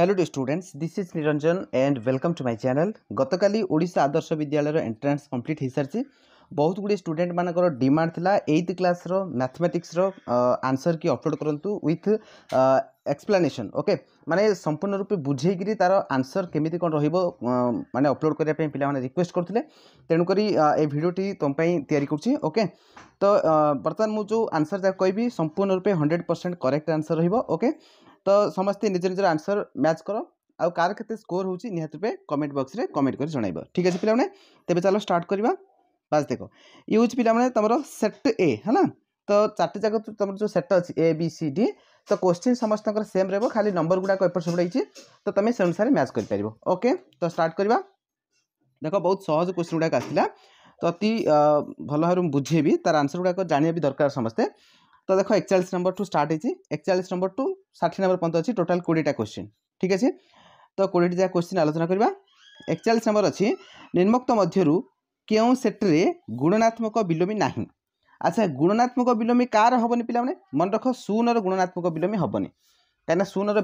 hello to students this is Niranjan and welcome to my channel গতকালি ওড়িশা আদর্শ বিদ্যালয়ের entrance complete হয়েসারিছে ବହୁତ ଗୁଡ଼ିଏ ଷ୍ଟୁଡେଣ୍ଟମାନଙ୍କର ଡିମାଣ୍ଡ ଥିଲା ଏଇଥ୍ କ୍ଲାସ୍ର ମ୍ୟାଥମେଟିକ୍ସର ଆନ୍ସର୍ କି ଅପଲୋଡ଼ କରନ୍ତୁ ୱିଥ୍ ଏକ୍ସପ୍ଲାନେସନ୍ ଓକେ ମାନେ ସମ୍ପୂର୍ଣ୍ଣ ରୂପେ ବୁଝେଇକିରି ତା'ର ଆନ୍ସର୍ କେମିତି କ'ଣ ରହିବ ମାନେ ଅପଲୋଡ଼ କରିବା ପାଇଁ ପିଲାମାନେ ରିକ୍ୱେଷ୍ଟ କରୁଥିଲେ ତେଣୁକରି ଏ ଭିଡ଼ିଓଟି ତୁମ ପାଇଁ ତିଆରି କରୁଛି ଓକେ ତ ବର୍ତ୍ତମାନ ମୁଁ ଯେଉଁ ଆନ୍ସର୍ ଯାହା କହିବି ସମ୍ପୂର୍ଣ୍ଣ ରୂପେ ହଣ୍ଡ୍ରେଡ଼ ପରସେଣ୍ଟ କରେକ୍ଟ ଆନ୍ସର୍ ରହିବ ଓକେ ତ ସମସ୍ତେ ନିଜ ନିଜର ଆନ୍ସର୍ ମ୍ୟାଚ୍ କର ଆଉ କାହାର କେତେ ସ୍କୋର୍ ହେଉଛି ନିହାତି ରୂପେ କମେଣ୍ଟ ବକ୍ସରେ କମେଣ୍ଟ କରି ଜଣାଇବ ଠିକ୍ ଅଛି ପିଲାମାନେ ତେବେ ଚାଲ ଷ୍ଟାର୍ଟ କରିବା ବାସ୍ ଦେଖ ଇଏ ହେଉଛି ପିଲାମାନେ ତୁମର ସେଟ୍ ଏ ହେଲା ତ ଚାରିଟି ଯାକ ତୁମର ଯେଉଁ ସେଟ୍ ଅଛି ଏ ବି ସି ଡି ତ କୋଶ୍ଚିନ୍ ସମସ୍ତଙ୍କର ସେମ୍ ରହିବ ଖାଲି ନମ୍ବର ଗୁଡ଼ାକ ଏପଟ ସେପଟ ହେଇଛି ତ ତୁମେ ସେ ଅନୁସାରେ ମ୍ୟାଚ୍ କରିପାରିବ ଓକେ ତ ଷ୍ଟାର୍ଟ କରିବା ଦେଖ ବହୁତ ସହଜ କୋଶ୍ଚିନ୍ ଗୁଡ଼ାକ ଆସିଲା ତ ଅତି ଭଲ ଭାବରେ ମୁଁ ବୁଝେଇବି ତାର ଆନ୍ସର୍ ଗୁଡ଼ାକ ଜାଣିବା ବି ଦରକାର ସମସ୍ତେ তো দেখো একচাল্লিশ নম্বর টু স্টার্ট হয়েছি একচাল্লিশ নম্বর টু ষাঠিয়ে নম্বর পর্যন্ত অছি টোটাল কোড়িটা কোশ্চিন ঠিক আছে তো কোড়িটি যা কোশ্চিন আলোচনা করা একচাল্লিশ নম্বর অছি নিম্নোক্ত মধ্যরু কেউ সেটরে গুণনাত্মক বিলোমী না আচ্ছা গুণনাত্মক বিলোমী কার হবনি পিলামানে মনে রখ শূন্যর গুণনাত্মক বিলোমী হবনি କାହିଁକିନା ଶୂନର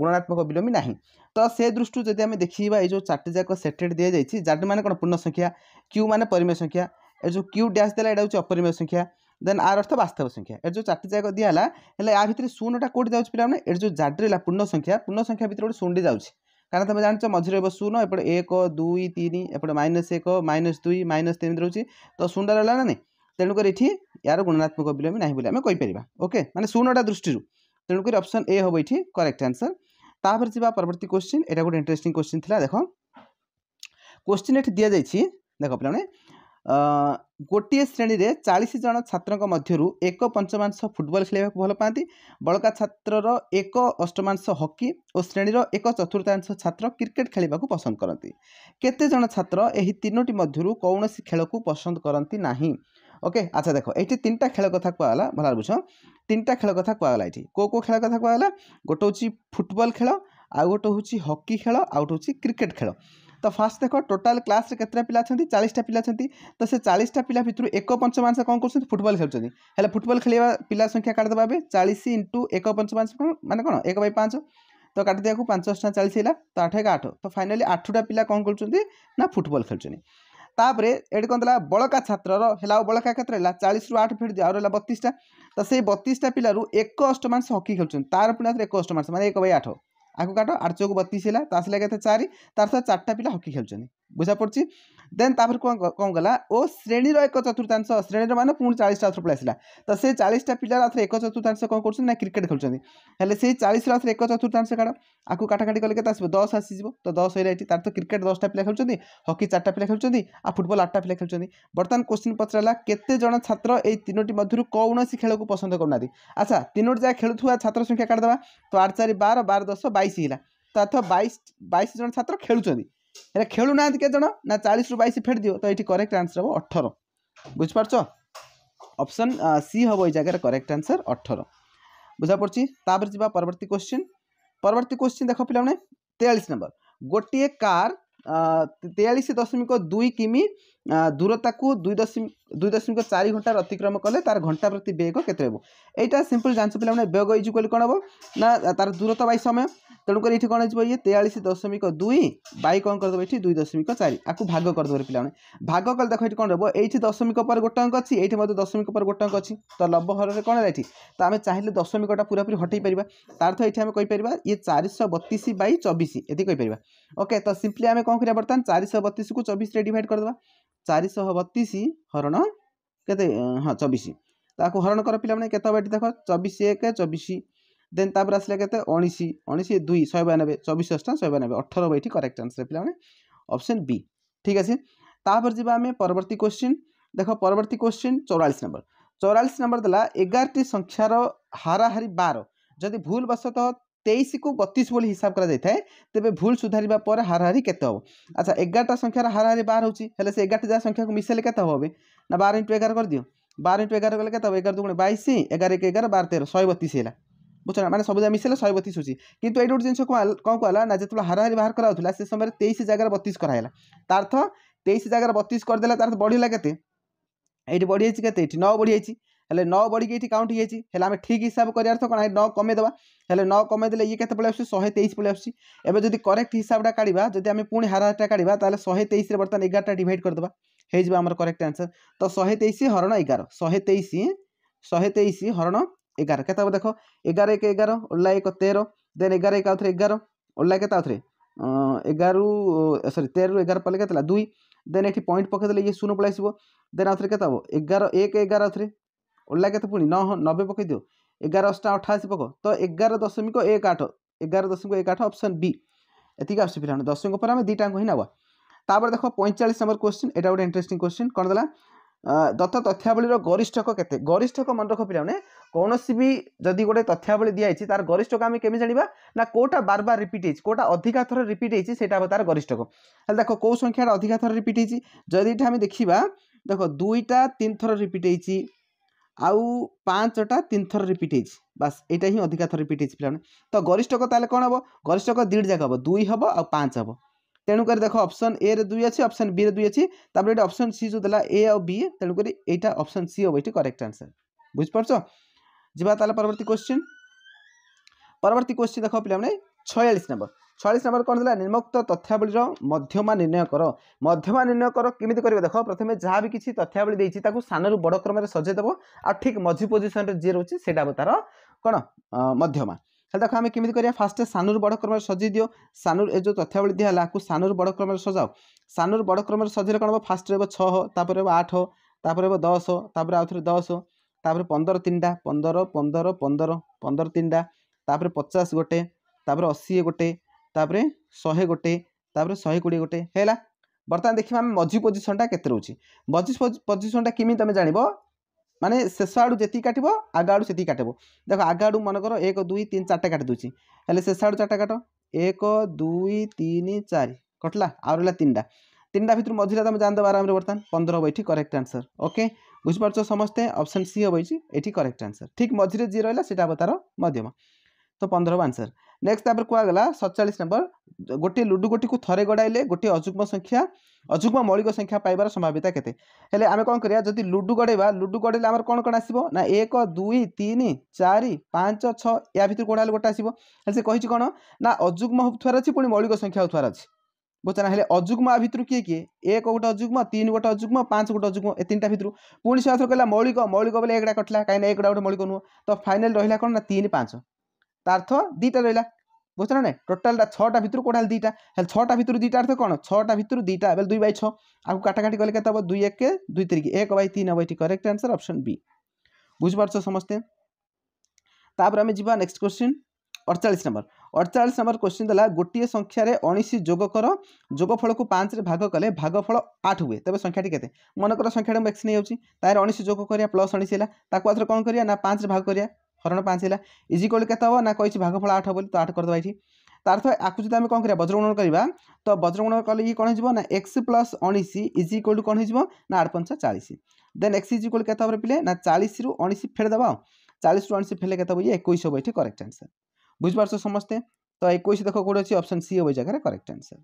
ଗୁଣନାତ୍ମକ ବିଲୋମୀ ନାହିଁ ତ ସେ ଦୃଷ୍ଟିରୁ ଯଦି ଆମେ ଦେଖିବା ଏଇ ଯେଉଁ ଚାରିଟି ଯାକ ସେଟେଟ୍ ଦିଆଯାଇଛି ଜାଡ଼୍ ମାନେ କ'ଣ ପୂର୍ଣ୍ଣ ସଂଖ୍ୟା କ୍ୟୁ ମାନେ ପରିମେୟ ସଂଖ୍ୟା ଏ ଯେଉଁ କ୍ୟୁ ଡ୍ୟାସ୍ ଦେଲା ଏଇଟା ହେଉଛି ଅପରିମେୟ ସଂଖ୍ୟା ଦେନ୍ ଆର ଅର୍ଥ ବାସ୍ତବ ସଂଖ୍ୟା ଏଠି ଯେଉଁ ଚାରିଟି ଯାକ ଦିଆହେଲା ହେଲେ ୟା ଭିତରେ ଶୂନଟା କେଉଁଠି ଯାଉଛି ପିଲାମାନେ ଏଠି ଯେଉଁ ଜାଡ଼ି ରହିଲା ପୂର୍ଣ୍ଣ ସଂଖ୍ୟା ପୂର୍ଣ୍ଣ ସଂଖ୍ୟା ଭିତରେ ଗୋଟେ ଶୂନଟି ଯାଉଛି କାରଣ ତୁମେ ଜାଣିଛ ମଝିରେ ରହିବ ଶୂନ ଏପଟେ ଏକ ଦୁଇ ତିନି ଏପଟେ ମାଇନସ୍ ଏକ ମାଇନସ୍ ଦୁଇ ମାଇନସ୍ ତିନି ରହୁଛି ତ ଶୂନଟା ରହିଲା ନା ନାହିଁ ତେଣୁକରି ଏଠି ୟାର ଗୁଣନାତ୍ମକ ବିଲୋମୀ ନାହିଁ ବୋଲି ଆମେ କହିପାରିବା ଓକେ ମାନେ ଶୂନଟା ଦୃଷ୍ଟିରୁ ତେଣୁକରି ଅପସନ୍ ଏ ହେବ ଏଠି କରେକ୍ଟ ଆନ୍ସର୍ ତାପରେ ଯିବା ପରବର୍ତ୍ତୀ କୋଶ୍ଚିନ୍ ଏଇଟା ଗୋଟେ ଇଣ୍ଟରେଷ୍ଟିଂ କୋଶ୍ଚିନ୍ ଥିଲା ଦେଖ କୋଶ୍ଚିନ୍ ଏଠି ଦିଆଯାଇଛି ଦେଖ ପିଲାମାନେ ଗୋଟିଏ ଶ୍ରେଣୀରେ ଚାଳିଶ ଜଣ ଛାତ୍ରଙ୍କ ମଧ୍ୟରୁ ଏକ ପଞ୍ଚମାଂଶ ଫୁଟବଲ୍ ଖେଳିବାକୁ ଭଲ ପାଆନ୍ତି ବଳକା ଛାତ୍ରର ଏକ ଅଷ୍ଟମାଂଶ ହକି ଓ ଶ୍ରେଣୀର ଏକ ଚତୁର୍ଥାଂଶ ଛାତ୍ର କ୍ରିକେଟ୍ ଖେଳିବାକୁ ପସନ୍ଦ କରନ୍ତି କେତେଜଣ ଛାତ୍ର ଏହି ତିନୋଟି ମଧ୍ୟରୁ କୌଣସି ଖେଳକୁ ପସନ୍ଦ କରନ୍ତି ନାହିଁ ওকে আচ্ছা দেখো এইটি তিনটা খেল কথা কুয়াগলা ভালো বুঝ তিনটা খেল কথা কুয়াগলা এটি কেউ কেউ খেল কথা কুয়াগলা গোটে হচ্ছে ফুটবল খেল আউ গোটে হচ্ছে হকি খেল আউ গোটে হচ্ছে ক্রিকেট খেল ତ ଫାର୍ଷ୍ଟ ଦେଖ ଟୋଟାଲ୍ କ୍ଲାସ୍ରେ କେତେଟା ପିଲା ଅଛନ୍ତି ଚାଳିଶଟା ପିଲା ଅଛନ୍ତି ତ ସେ ଚାଳିଶଟା ପିଲା ଭିତରୁ ଏକ ପଞ୍ଚମାଂଶ କ'ଣ କରୁଛନ୍ତି ଫୁଟବଲ୍ ଖେଳୁଛନ୍ତି ହେଲେ ଫୁଟବଲ୍ ଖେଳିବା ପିଲା ସଂଖ୍ୟା କାଟିଦେବା ଏବେ ଚାଳିଶ ଇଣ୍ଟୁ ଏକ ପଞ୍ଚମାଂଶ କ'ଣ ମାନେ କ'ଣ ଏକ ବାଇ ପାଞ୍ଚ ତ କାଟିଦେବାକୁ ପାଞ୍ଚ ଅଷ୍ଟା ଚାଳିଶ ହେଲା ତ ଆଠ ଏକ ଆଠ ତ ଫାଇନାଲି ଆଠଟା ପିଲା କ'ଣ କରୁଛନ୍ତି ନା ଫୁଟବଲ୍ ଖେଳୁଛନ୍ତି ତାପରେ ଏଠି କ'ଣ ଦେଲା ବଳକା ଛାତ୍ରର ହେଲା ଆଉ ବଳକା କେତେ ରହିଲା ଚାଳିଶରୁ ଆଠ ଫେଡ଼ି ଦିଅ ଆଉ ରହିଲା ବତିଶଟା ତ ସେଇ ବତିଶଟା ପିଲାରୁ ଏକ ଅଷ୍ଟମାଂଶ ହକି ଖେଳୁଛନ୍ତି ତାର ପୁଣି ଏକ ଅଷ୍ଟମାଂଶ ମାନେ ଏକ ବାଇ ଆଠ ଆକୁ କାଟ ଆଠ ଚଉକୁ ବତିଶ ହେଲା ତା ଆସିଲା କେତେ ଚାରି ତାର ସହ ଚାରିଟା ପିଲା ହକି ଖେଳୁଛନ୍ତି ବୁଝା ପଡ଼ୁଛି ଦେନ୍ ତାପରେ କ'ଣ କ'ଣ ଗଲା ଓ ଶ୍ରେଣୀର ଏକ ଚତୁର୍ଥାଂଶ ଶ୍ରେଣୀର ମାନେ ପୁଣି ଚାଳିଶଟା ଥର ପଳେଇ ଆସିଲା ତ ସେ ଚାଳିଶଟା ପିଲାର ଆଉଥରେ ଏକ ଚତୁର୍ଥାଂଶ କ'ଣ କରୁଛନ୍ତି ନା କ୍ରିକେଟ୍ ଖେଳୁଛନ୍ତି ହେଲେ ସେଇ ଚାଳିଶର ଆଉଥରେ ଏକ ଚତୁର୍ଥାଂଶ କାଢ଼ ଆକୁ କାଟାକାଟି କଲେ କେତେ ଆସିବ ଦଶ ଆସିଯିବ ତ ଦଶ ହେଇଲା ଏଠି ତାର ତ କ୍ରିକେଟ୍ ଦଶଟା ପିଲା ଖେଳୁଛନ୍ତି ହକି ଚାରିଟା ପିଲା ଖେଳୁଛନ୍ତି ଆଉ ଫୁଟବଲ୍ ଆଠଟା ପିଲା ଖେଳୁଛନ୍ତି ବର୍ତ୍ତମାନ କୋଶ୍ଚିନ୍ ପଚାରିଲା କେତେ ଜଣ ଛାତ୍ର ଏଇ ତିନୋଟି ମଧ୍ୟରୁ କୌଣସି ଖେଳକୁ ପସନ୍ଦ କରୁନାହାନ୍ତି ଆଚ୍ଛା ତିନୋଟି ଯାହା ଖେଳୁଥିବା ଛାତ୍ର ସଂଖ୍ୟା କାଢ଼ିଦେବା ତ ଆଠ ଚାରି ବାର ବାର ଦଶ ବାଇଶ ହେଲା ତ ଅର୍ଥ ବାଇଶ ବାଇଶ ଜଣ ଛାତ୍ର ଖେଳୁଛନ୍ତି এটা ଖେଳୁନାହାନ୍ତି କେତେଜଣ ନା ଚାଳିଶରୁ ବାଇଶ ଫେଡ଼ି ଦିଅ ତ ଏଇଠି କରେକ୍ଟ ଆନ୍ସର୍ ହେବ ଅଠର ବୁଝିପାରୁଛ ଅପସନ୍ ସି ହେବ ଏଇ ଜାଗାରେ କରେକ୍ଟ ଆନ୍ସର୍ ଅଠର ବୁଝାପଡ଼ୁଛି ତାପରେ ଯିବା ପରବର୍ତ୍ତୀ କ୍ୱେଶ୍ଚିନ୍ ପରବର୍ତ୍ତୀ କ୍ୱେଶ୍ଚିନ୍ ଦେଖ ପିଲାମାନେ ତେୟାଳିଶ ନମ୍ବର ଗୋଟିଏ କାର୍ ତେୟାଳିଶ ଦଶମିକ ଦୁଇ କିମି ଦୂରତାକୁ ଦୁଇ ଦଶମିକ ଦୁଇ ଦଶମିକ ଚାରି ଘଣ୍ଟାରେ ଅତିକ୍ରମ କଲେ ତା'ର ଘଣ୍ଟା ପ୍ରତି ବେଗ କେତେ ହେବ ଏଇଟା ସିମ୍ପଲ୍ ଜାଣିଛ ପିଲାମାନେ ବେଗ ଇଜୁକାଲି କ'ଣ ହେବ ନା ତା'ର ଦୂରତା ବାଇ ସମୟ ତେଣୁକରି ଏଠି କ'ଣ ହେଇଯିବ ଇଏ ତେୟାଳିଶ ଦଶମିକ ଦୁଇ ବାଇ କ'ଣ କରିଦେବ ଏଠି ଦୁଇ ଦଶମିକ ଚାରି ଆକୁ ଭାଗ କରିଦେବ ପିଲାମାନେ ଭାଗ କଲେ ଦେଖ ଏଠି କ'ଣ ହେବ ଏଇଠି ଦଶମିକ ପରେ ଗୋଟେ ଅଙ୍କ ଅଛି ଏଇଠି ମଧ୍ୟ ଦଶମିକ ପରେ ଗୋଟେ ଅଙ୍କ ଅଛି ତ ଲବ ହରରେ କ'ଣ ହେଲା ଏଠି ତ ଆମେ ଚାହିଁଲେ ଦଶମିକଟା ପୁରାପୁରି ହଟେଇ ପାରିବା ତା'ର୍ଥ ଏଠି ଆମେ କହିପାରିବା ଇଏ ଚାରିଶହ ବତିଶ ବାଇ ଚବିଶ ଏତିକି କହିପାରିବା ଓକେ ତ ସିମ୍ପଲି ଆମେ କ'ଣ କରିବା ବର୍ତ୍ତମାନ ଚାରିଶହ ବତିଶକୁ ଚବିଶରେ ଡିଭାଇଡ଼ କରିଦେବା ଚାରିଶହ ବତିଶ ହରଣ କେତେ ହଁ ଚବିଶ ତାକୁ ହରଣ କର ପିଲାମାନେ କେତେ ହେବ ଏଠି ଦେଖ ଚବିଶ ଏକ ଚବିଶ ଦେନ୍ ତାପରେ ଆସିଲା କେତେ ଉଣେଇଶ ଉଣେଇଶ ଦୁଇ ଶହେ ବୟାନବେ ଚବିଶ ଅଷ୍ଟା ଶହେ ବୟାନବେ ଅଠର ଏଇଠି କରେକ୍ଟ ଆନ୍ସର ପିଲାମାନେ ଅପସନ୍ ବି ଠିକ୍ ଅଛି ତାପରେ ଯିବା ଆମେ ପରବର୍ତ୍ତୀ କ୍ୱେଶ୍ଚିନ୍ ଦେଖ ପରବର୍ତ୍ତୀ କ୍ୱେଶ୍ଚିନ୍ ଚଉରାଳିଶ ନମ୍ବର ଚଉରାଳିଶ ନମ୍ବର ଦେଲା ଏଗାରଟି ସଂଖ୍ୟାର ହାରାହାରି ବାର ଯଦି ଭୁଲବଶତଃ তেইশকু বতিশ বলে হিসাব করা যাই তেমনি ভুল সুধারা পরে হারাহারি কেতে হব আচ্ছা এগারোটা সংখ্যার হারাহারি বার হচ্ছে হলে সে এগারোটা যা সংখ্যাকে মিশাইলে কেতে হবে না বার ইন্টু এগারো করে দিও বার ইন্টু এগারো কলে কেতে হবে এগারো দুগুণে বাইশ এগারো এক এগারো বার তেরো শহে বতিশ হল বুঝছ না মানে সবুজা মিশাইলে শহে বতিশ হচ্ছে কিন্তু এইটা গোটে জিনিস কম কলা না যেত হারাহারি বাহার করা হচ্ছিল সে সময় তেইশ জায়গায় বতিশ করা হল তার অর্থ তেইশ জায়গায় বতিশ করেদেলা তার বড়িলা কেতে এইটি বড়ি হয়েছে কেতে এটি ন বড়ি হয়েছে ହେଲେ ନଅ ବଢ଼ିକି ଏଠି କାଉଣ୍ଟ ହେଇଯାଇଛି ହେଲେ ଆମେ ଠିକ୍ ହିସାବ କରିବାର ତ କ'ଣ ନଅ କମେଇଦେବା ହେଲେ ନଅ କମେଇଦେଲେ ଇଏ କେତେ ପଳେଇ ଆସୁଛି ଶହେ ତେଇଶ ପଳେଇ ଆସୁଛି ଏବେ ଯଦି କରେକ୍ଟ ହିସାବଟା କାଢ଼ିବା ଯଦି ଆମେ ପୁଣି ହାରହାରଟା କାଢ଼ିବା ତାହେଲେ ଶହେ ତେଇଶରେ ବର୍ତ୍ତମାନ ଏଗାରଟା ଡିଭାଇଡ଼ କରିଦେବା ହେଇଯିବ ଆମର କରେକ୍ଟ ଆନ୍ସର୍ ତ ଶହେ ତେଇଶ ହରଣ ଏଗାର ଶହେ ତେଇଶ ଶହେ ତେଇଶ ହରଣ ଏଗାର କେତେ ହେବ ଦେଖ ଏଗାର ଏକ ଏଗାର ଓଲା ଏକ ତେର ଦେନ୍ ଏଗାର ଏକ ଆଉଥରେ ଏଗାର ଓଲା କେତେ ଆଉଥରେ ଏଗାରରୁ ସରି ତେରରୁ ଏଗାର ପଲେ କେତେ ହେଲା ଦୁଇ ଦେନ୍ ଏଠି ପଏଣ୍ଟ ପକାଇଦେଲେ ଇଏ ଶୂନ ପଳାଇ ଆସିବ ଦେନ୍ ଆଉଥରେ କେତେ ହେବ ଏଗାର ଏକ ଏଗାର ଆଉଥରେ ଓଲା କେତେ ପୁଣି ନଅ ନବେ ପକାଇ ଦିଅ ଏଗାର ଅଷ୍ଟା ଅଠାଅଶୀ ପକ ତ ଏଗାର ଦଶମିକ ଏକ ଆଠ ଏଗାର ଦଶମିକ ଏକ ଆଠ ଅପସନ୍ ବି ଏତିକି ଆସୁଛି ପିଲାମାନେ ଦଶମିକ ପରେ ଆମେ ଦୁଇଟାଙ୍କୁ ହିଁ ନେବା ତାପରେ ଦେଖ ପଇଁଚାଳିଶ ନମ୍ବର କ୍ୱେଶ୍ଚିନ୍ ଏଇଟା ଗୋଟେ ଇଣ୍ଟରେଷ୍ଟିଂ କ୍ୱେଶ୍ଚିନ୍ କ'ଣ ଦେଲା ଦତ୍ତ ତଥ୍ୟାବଳୀର ଗରିଷ୍ଠକ କେତେ ଗରିଷ୍ଠକ ମନେ ରଖ ପିଲାମାନେ କୌଣସି ବି ଯଦି ଗୋଟେ ତଥ୍ୟାବଳୀ ଦିଆହେଇଛି ତାର ଗରିଷ୍ଠକ ଆମେ କେମିତି ଜାଣିବା ନା କେଉଁଟା ବାରବାର ରିପିଟ୍ ହେଇଛି କେଉଁଟା ଅଧିକା ଥର ରିପିଟ୍ ହେଇଛି ସେଇଟା ହେବ ତାର ଗରିଷ୍ଠକ ହେଲେ ଦେଖ କେଉଁ ସଂଖ୍ୟାଟା ଅଧିକା ଥର ରିପିଟ୍ ହେଇଛି ଯଦି ଏଠି ଆମେ ଦେଖିବା ଦେଖ ଦୁଇଟା ତିନି ଥର ରିପିଟ୍ ହେଇଛି ଆଉ ପାଞ୍ଚଟା ତିନି ଥର ରିପିଟ୍ ହେଇଛି ବାସ୍ ଏଇଟା ହିଁ ଅଧିକା ଥର ରିପିଟ୍ ହେଇଛି ପିଲାମାନେ ତ ଗରିଷ୍ଠକ ତାହେଲେ କ'ଣ ହେବ ଗରିଷ୍ଠକ ଦୁଇଟି ଯାକ ହେବ ଦୁଇ ହେବ ଆଉ ପାଞ୍ଚ ହେବ ତେଣୁକରି ଦେଖ ଅପସନ୍ ଏରେ ଦୁଇ ଅଛି ଅପସନ୍ ବିରେ ଦୁଇ ଅଛି ତାପରେ ଏଠି ଅପସନ୍ ସି ଯେଉଁ ଦେଲା ଏ ଆଉ ବି ତେଣୁକରି ଏଇଟା ଅପସନ୍ ସି ହେବ ଏଇଠି କରେକ୍ଟ ଆନ୍ସର୍ ବୁଝିପାରୁଛ ଯିବା ତାହେଲେ ପରବର୍ତ୍ତୀ କ୍ୱେଶ୍ଚିନ୍ ପରବର୍ତ୍ତୀ କ୍ୱେଶ୍ଚିନ୍ ଦେଖ ପିଲାମାନେ ଛୟାଳିଶ ନମ୍ବର ছয়াল্লিশ নম্বর କ'ଣ ଥିଲା ନିମ୍ନୋକ୍ତ ତଥ୍ୟାବଳୀର ମଧ୍ୟମା ନିର୍ଣ୍ଣୟ କର ମଧ୍ୟମା ନିର୍ଣ୍ଣୟ କର କେମିତି କରିବ ଦେଖ ପ୍ରଥମେ ଯାହା ବି କିଛି ତଥ୍ୟାବଳୀ ଦେଇଛି ତାକୁ ସାନରୁ ବଡ଼ କ୍ରମରେ ସଜେଇ ଦେବ ଆଉ ଠିକ୍ ମଝି ପୋଜିସନ୍ରେ ଯିଏ ରହୁଛି ସେଇଟା ହେବ ତାର କ'ଣ ମଧ୍ୟମା তাহলে দেখো আমি কেমি করিয়া ফার্স্টে সানুর বড় ক্রমের সজাই দিও সানুর এ যে তথ্যাবলী দিয়া হল আকু সানুর বড় ক্রমের সজাও সানুর বড় ক্রমের সজাইলে কোণ হব ফার্স্ট রহব ছ তাপরে হব আঠ তাপরে হব দশ তাপরে আউথরে দশ তাপরে পনেরো তিনটা পনেরো পনেরো পনেরো পনেরো তিনটা তাপরে পচাশ গোটে তাপরে অশী গোটে ତାପରେ ଶହେ ଗୋଟେ ତାପରେ ଶହେ କୋଡ଼ିଏ ଗୋଟେ ହେଲା ବର୍ତ୍ତମାନ ଦେଖିବା ଆମେ ମଝି ପୋଜିସନଟା କେତେ ରହୁଛି ମଝି ପୋଜିସନଟା କେମିତି ତୁମେ ଜାଣିବ ମାନେ ଶେଷ ଆଡ଼ୁ ଯେତିକି କାଟିବ ଆଗ ଆଡ଼ୁ ସେତିକି କାଟିବ ଦେଖ ଆଗ ଆଡ଼ୁ ମନେକର ଏକ ଦୁଇ ତିନି ଚାରିଟା କାଟି ଦେଉଛି ହେଲେ ଶେଷ ଆଡ଼ୁ ଚାରିଟା କାଟ ଏକ ଦୁଇ ତିନି ଚାରି କଟିଲା ଆଉ ରହିଲା ତିନିଟା ତିନିଟା ଭିତରୁ ମଝିଟା ତୁମେ ଜାଣିଦେବ ଆରାମରେ ବର୍ତ୍ତମାନ ପନ୍ଦର ହେବ ଏଠି କରେକ୍ଟ ଆନ୍ସର୍ ଓକେ ବୁଝିପାରୁଛ ସମସ୍ତେ ଅପସନ୍ ସି ହେବ ଏଇଠି ଏଠି କରେକ୍ଟ ଆନ୍ସର୍ ଠିକ୍ ମଝିରେ ଯିଏ ରହିଲା ସେଇଟା ହେବ ତା'ର ମଧ୍ୟମ तो पंद्रह हम आंसर नेक्स्ट तापर कहगला सतचाश नंबर गोटे लुडुगोटी को थे गड़ाइले गोटे अजुग्म संख्या अजुग्म मौलिक संख्या पाइबार संभाविता के आम कौन करा जब लुडु गड़ेवा लुडु गड़ेले आम कौन कौन आसो ना एक दुई तीन चार पाँच छः या भितर कौन गोटे आसो से कही कौन ना अजुग्म होथार अच्छी पुणी मौलिक संख्या होथार अच्छी বুঝছেন হলে অযুগ্ম আ ভিতর কি কি এক গোটে অযুগ্ম তিন গোটে অযুগ্ম পাঁচ গোটে অযুগ্ম এ তিনটা ভিতর পুঁ সে কথা কহিলা মৌলিক মৌলিক বেলে একটা কটিলা কিনা একটা গোটে মৌলিক নুহ তো ফাইনাল রহিলা কোণ না তিন পাঁচ ତାର୍ଥ ଦୁଇଟା ରହିଲା বুঝছো না টোটালটা ছটা ভিতর কোটা হল দুইটা হলে ছটা ভিতর দুইটা অর্থ কোণ ছটা ভিতর দুইটা বেলে দুই বাই ছ আকু কাটাকাটি কলে কত হব দুই এক দুই তিরিক এক বাই তিন হব এটি করেক্ট আনসার অপশন বি বুঝিপারছ সমস্তে তাপরে আমি যা নেক্সট কোশ্চিন অড়চাশ নম্বর অড়চাশ নম্বর কোশ্চিন দেলা গোটিয়ে সংখ্যার উনিশ যোগ কর যোগফলক পাঁচরে ভাগ কলে ভাগফল আট হুয়ে তবে সংখ্যাটি কেতে মনে কর সংখ্যাটা মু এক্স নিয়ে যাচ্ছি তাহলে উনিশ যোগ করা প্লস উনিশ হল তাকে আথরে কম করা না পাঁচরে ভাগ করা হরণ পাঁচ ହେଲା ଇଜ୍ ଇକ୍ୱାଲ୍ କେତେ ହେବ ନା କହିଛି ଭାଗଫଳ ଆଠ ହେବ ବୋଲି ତ ଆଠ କରିଦେବା ଏଠି ତାର ଅର୍ଥ ଆକୁ ଯଦି ଆମେ କ'ଣ କରିବା ବଜ୍ରଗୁଣ କରିବା ତ ବଜ୍ରଗୁଣ କଲେ ଇଏ କ'ଣ ହେଇଯିବ ନା ଏକ୍ସ ପ୍ଲସ୍ ଉଣେଇଶ ଇଜ୍ ଇକ୍ୱାଲ୍ ଟୁ କ'ଣ ହେଇଯିବ ନା ଆଠ ପଞ୍ଚା ଚାଳିଶ ଦେନ୍ ଏକ୍ସ ଇଜ୍ ଇକ୍ୱାଲ୍ କେତେ ହେବ ପିଲେ ନା ଚାଳିଶରୁ ଉଣେଇଶ ଫେରିଦେବା ଆଉ ଚାଳିଶରୁ ଉଣେଇଶ ଫେରିଲେ କେତେ ହେବ ଇଏ ଏକୋଇଶ ହେବ ଏଠି କରେକ୍ଟ ଆନ୍ସର୍ ବୁଝିପାରୁଛ ସମସ୍ତେ ତ ଏକୋଇଶ ଦେଖ କେଉଁଠି ଅଛି ଅପସନ୍ ସି ହେବ ଜାଗାରେ କରେକ୍ଟ ଆନ୍ସର୍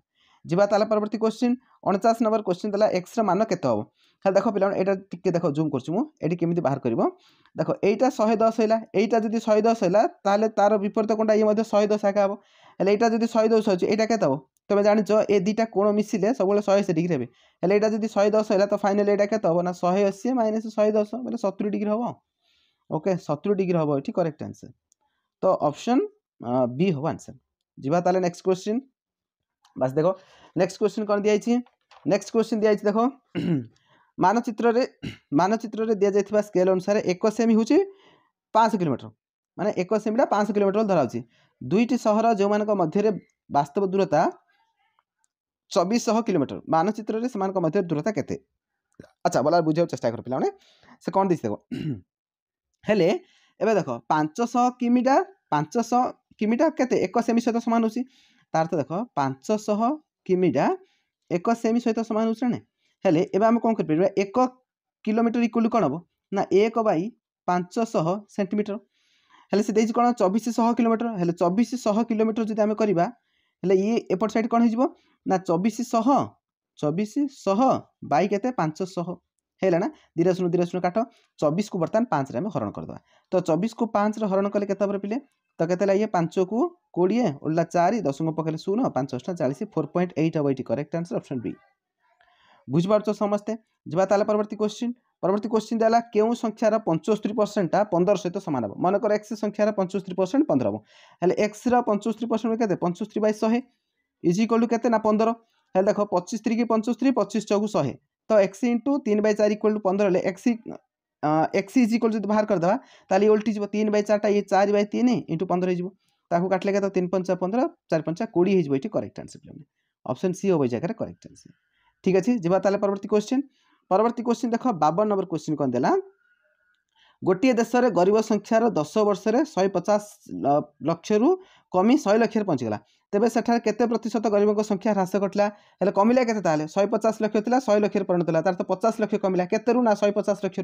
ଯିବା ତାହେଲେ ପରବର୍ତ୍ତୀ କୋଶ୍ଚିନ୍ ଅଣଚାଶ ନମ୍ବର କୋଶ୍ଚିନ୍ ଦେଲା ଏକ୍ସର ମାନ କେତେ ହେବ ଖାଲି ଦେଖ ପିଲାମାନେ ଏଇଟା ଟିକେ ଦେଖ ଜୁମ୍ କରୁଛି ମୁଁ ଏଠି କେମିତି ବାହାର କରିବ ଦେଖ ଏଇଟା ଶହେ ଦଶ ହେଲା ଏଇଟା ଯଦି ଶହେ ଦଶ ହେଲା ତାହେଲେ ତା'ର ବିପରୀତ କୋଣଟା ଇଏ ମଧ୍ୟ ଶହେ ଦଶ ଆକା ହେବ ହେଲେ ଏଇଟା ଯଦି ଶହେ ଦଶ ଅଛି ଏଇଟା କେତେ ହେବ ତମେ ଜାଣିଛ ଏ ଦୁଇଟା କୋଣ ମିଶିଲେ ସବୁବେଳେ ଶହେ ଅଶୀ ଡିଗ୍ରୀ ହେବେ ହେଲେ ଏଇଟା ଯଦି ଶହେ ଦଶ ହେଲା ତ ଫାଇନାଲି ଏଇଟା କେତେ ହେବ ନା ଶହେ ଅଶୀ ମାଇନସ୍ ଶହେ ଦଶ ବୋଲେ ସତୁରି ଡିଗ୍ରୀ ହେବ ଓକେ ସତୁରି ଡିଗ୍ରୀ ହେବ ଏଠି କରେକ୍ଟ ଆନ୍ସର୍ ତ ଅପସନ୍ ବି ହେବ ଆନ୍ସର୍ ଯିବା ତାହେଲେ ନେକ୍ସଟ କ୍ୱେଶ୍ଚିନ୍ ବାସ୍ ଦେଖ ନେକ୍ସଟ କ୍ୱେଶ୍ଚିନ୍ କ'ଣ ଦିଆଯାଇଛି ନେକ୍ସଟ କ୍ୱେଶ୍ଚିନ୍ ଦିଆଯାଇଛି ଦେଖ ମାନଚିତ୍ରରେ ମାନଚିତ୍ରରେ ଦିଆଯାଇଥିବା ସ୍କେଲ୍ ଅନୁସାରେ ଏକ ସେମି ହେଉଛି ପାଞ୍ଚଶହ କିଲୋମିଟର ମାନେ ଏକ ସେମିଟା ପାଞ୍ଚଶହ କିଲୋମିଟର ଧରାଉଛି ଦୁଇଟି ସହର ଯେଉଁମାନଙ୍କ ମଧ୍ୟରେ ବାସ୍ତବ ଦୂରତା ଚବିଶଶହ କିଲୋମିଟର ମାନଚିତ୍ରରେ ସେମାନଙ୍କ ମଧ୍ୟରେ ଦୂରତା କେତେ ଆଚ୍ଛା ବୋଲା ବୁଝିବାକୁ ଚେଷ୍ଟା କର ପିଲାମାନେ ସେ କ'ଣ ଦେଇଛି ଦେଖ ହେଲେ ଏବେ ଦେଖ ପାଞ୍ଚଶହ କିମିଟା ପାଞ୍ଚଶହ କିମିଟା କେତେ ଏକ ସେମି ସହିତ ସମାନ ହେଉଛି ତାର ତ ଦେଖ ପାଞ୍ଚଶହ କିମିଟା ଏକ ସେମି ସହିତ ସମାନ ହେଉଛି ନା ନାହିଁ ହେଲେ ଏବେ ଆମେ କ'ଣ କରିପାରିବା ଏକ କିଲୋମିଟର ଇକ୍ୱାଲ୍ କ'ଣ ହେବ ନା ଏକ ବାଇ ପାଞ୍ଚଶହ ସେଣ୍ଟିମିଟର ହେଲେ ସେ ଦେଇଛି କ'ଣ ଚବିଶଶହ କିଲୋମିଟର ହେଲେ ଚବିଶଶହ କିଲୋମିଟର ଯଦି ଆମେ କରିବା ହେଲେ ଇଏ ଏପଟ ସାଇଡ଼୍ କ'ଣ ହେଇଯିବ ନା ଚବିଶଶହ ଚବିଶଶହ ବାଇ କେତେ ପାଞ୍ଚଶହ ହେଲା ନା ଧୀରେ ଶୁଣୁ ଧୀରେ ଶୁଣୁ କାଠ ଚବିଶକୁ ବର୍ତ୍ତମାନ ପାଞ୍ଚରେ ଆମେ ହରଣ କରିଦେବା ତ ଚବିଶକୁ ପାଞ୍ଚରେ ହରଣ କଲେ କେତେ ହେବ ପିଲେ ତ କେତେ ହେଲା ଇଏ ପାଞ୍ଚକୁ କୋଡ଼ିଏ ଓଲା ଚାରି ଦଶମ ପକାଇଲେ ଶୂନ ପାଞ୍ଚ ଅଷ୍ଟା ଚାଳିଶ ଫୋର୍ ପଏଣ୍ଟ ଏଇଟ୍ ହେବ ଏଇଠି କରେକ୍ଟ ଆନ୍ସର୍ ଅପସନ୍ ବି ବୁଝିପାରୁଛ ସମସ୍ତେ ଯିବା ତାହେଲେ ପରବର୍ତ୍ତୀ କ୍ୱେଶ୍ଚିନ୍ ପରବର୍ତ୍ତୀ କ୍ୱେଶ୍ଚିନ୍ ଦେଲା କେଉଁ ସଂଖ୍ୟାର ପଞ୍ଚସ୍ତରୀ ପରସେଣ୍ଟଟା ପନ୍ଦର ସହିତ ସମାନ ହେବ ମନେକର ଏକ୍ସ ସଂଖ୍ୟାର ପଞ୍ଚସ୍ତରୀ ପରସେଣ୍ଟ ପନ୍ଦର ହେବ ହେଲେ ଏକ୍ସର ପଞ୍ଚସ୍ତରୀ ପରସେଣ୍ଟ କେତେ ପଞ୍ଚସ୍ତରୀ ବାଇ ଶହେ ଇଜ୍ ଇକ୍ୱାଲ୍ ଟୁ କେତେ ନା ପନ୍ଦର ହେଲେ ଦେଖ ପଚିଶ ତିରିକି ପଞ୍ଚସ୍ତରୀ ପଚିଶ ଚଉକୁ ଶହେ ତ ଏକ୍ସ ଇଣ୍ଟୁ ତିନି ବାଇ ଚାରି ଇକ୍ୱାଲ୍ ଟୁ ପନ୍ଦର ହେଲେ ଏକ୍ସ এক্স ইজ ইকোল যদি বাহার করেদেবা তাহলে উল্টি যাব তিন বাই চারটা ইয়ে চারি বাই তিন ইন্টু পনেরো হয়ে তাকে কাটলে কত তিন পঞ্চা পনেরো চারি পঞ্চা কোড়ি হয়ে এটি করেক্ট আনসার অপশন সি হব এই জায়গায় করেক্ট আনসার ठिक अहिले जुवा पवर्ती क्वेसन पवर्ती क्वेस्चिन् देख बावन नम्बर क्वेस्चिन्न देला गोटी गरीब संख्या संख्यार दस वर्ष र शपचास लक्षु कमि श तबे तेबेर केते प्रतिशत को संख्या ह्रास घटाला कमिया के शपचास लक्ष लक्ष परिणत त पचास लक्ष कमिला पचास लक्ष